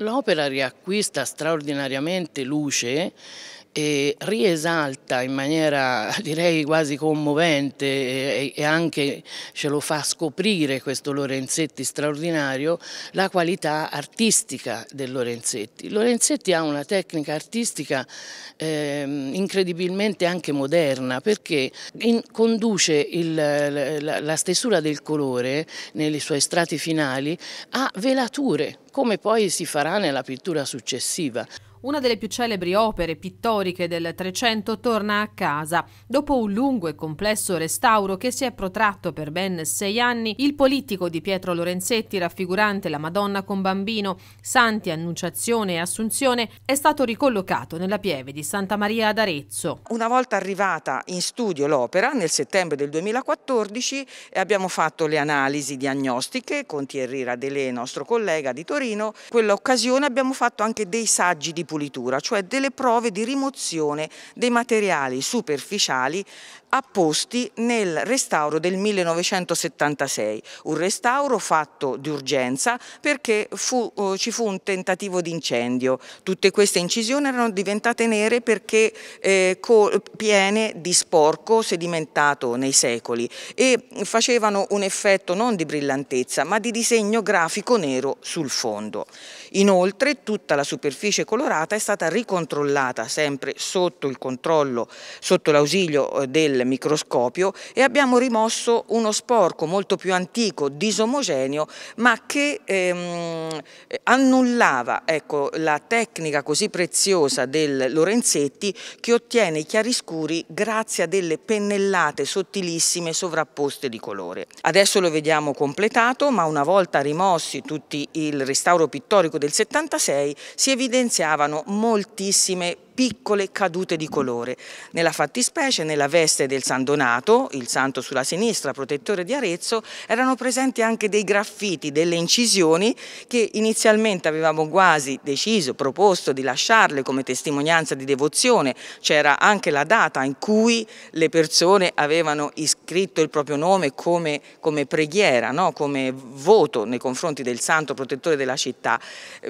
L'opera riacquista straordinariamente luce e riesalta in maniera direi quasi commovente e, e anche ce lo fa scoprire questo Lorenzetti straordinario la qualità artistica del Lorenzetti. Lorenzetti ha una tecnica artistica eh, incredibilmente anche moderna perché in, conduce il, la, la stesura del colore nei suoi strati finali a velature come poi si farà nella pittura successiva una delle più celebri opere pittoriche del Trecento torna a casa. Dopo un lungo e complesso restauro che si è protratto per ben sei anni, il politico di Pietro Lorenzetti, raffigurante la Madonna con bambino, Santi, Annunciazione e Assunzione, è stato ricollocato nella pieve di Santa Maria ad Arezzo. Una volta arrivata in studio l'opera, nel settembre del 2014, eh, abbiamo fatto le analisi diagnostiche con Thierry Radelé, nostro collega di Torino. In quell'occasione abbiamo fatto anche dei saggi di pulizia pulitura, cioè delle prove di rimozione dei materiali superficiali apposti nel restauro del 1976, un restauro fatto d'urgenza perché fu, eh, ci fu un tentativo di incendio. Tutte queste incisioni erano diventate nere perché eh, piene di sporco sedimentato nei secoli e facevano un effetto non di brillantezza ma di disegno grafico nero sul fondo. Inoltre tutta la superficie colorata controllata, è stata ricontrollata sempre sotto il controllo, sotto l'ausilio eh, del microscopio e abbiamo rimosso uno sporco molto più antico, disomogeneo, ma che ehm, eh, annullava ecco, la tecnica così preziosa del Lorenzetti che ottiene i chiariscuri grazie a delle pennellate sottilissime sovrapposte di colore. Adesso lo vediamo completato, ma una volta rimossi tutti il restauro pittorico del 76 si evidenziava arrivano moltissime piccole cadute di colore. Nella fattispecie, nella veste del San Donato, il santo sulla sinistra, protettore di Arezzo, erano presenti anche dei graffiti, delle incisioni che inizialmente avevamo quasi deciso, proposto di lasciarle come testimonianza di devozione. C'era anche la data in cui le persone avevano iscritto il proprio nome come, come preghiera, no? come voto nei confronti del santo protettore della città.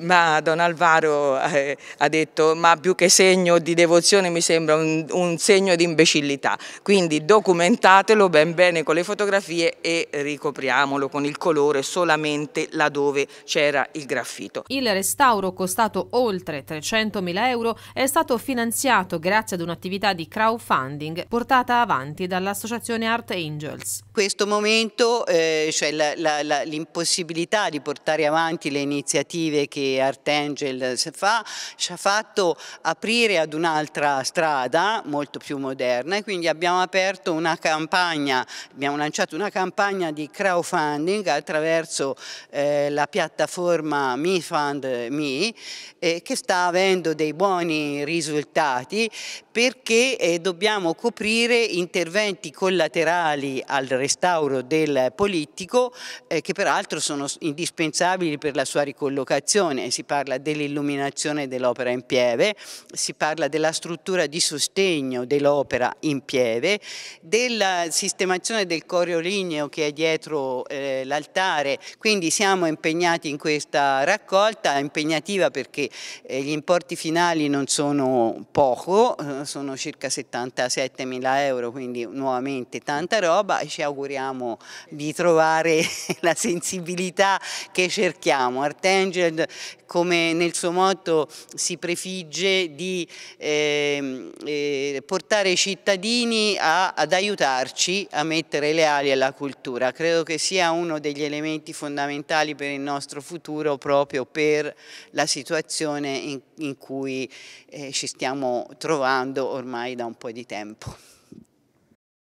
Ma Don Alvaro eh, ha detto, ma più che segno segno di devozione, mi sembra un, un segno di imbecillità. Quindi documentatelo ben bene con le fotografie e ricopriamolo con il colore solamente laddove c'era il graffito. Il restauro costato oltre 300.000 euro è stato finanziato grazie ad un'attività di crowdfunding portata avanti dall'associazione Art Angels. In questo momento eh, cioè l'impossibilità di portare avanti le iniziative che Art Angels fa ci ha fatto aprire aprire ad un'altra strada molto più moderna e quindi abbiamo aperto una campagna, abbiamo lanciato una campagna di crowdfunding attraverso eh, la piattaforma MeFundMe eh, che sta avendo dei buoni risultati perché eh, dobbiamo coprire interventi collaterali al restauro del politico eh, che peraltro sono indispensabili per la sua ricollocazione, si parla dell'illuminazione dell'opera in pieve, si parla della struttura di sostegno dell'opera in pieve, della sistemazione del coriolineo che è dietro eh, l'altare, quindi siamo impegnati in questa raccolta, impegnativa perché eh, gli importi finali non sono poco, eh, sono circa 77 mila euro, quindi nuovamente tanta roba e ci auguriamo di trovare la sensibilità che cerchiamo. Art Angel come nel suo motto si prefigge di eh, eh, portare i cittadini a, ad aiutarci a mettere le ali alla cultura. Credo che sia uno degli elementi fondamentali per il nostro futuro proprio per la situazione in, in cui eh, ci stiamo trovando ormai da un po' di tempo.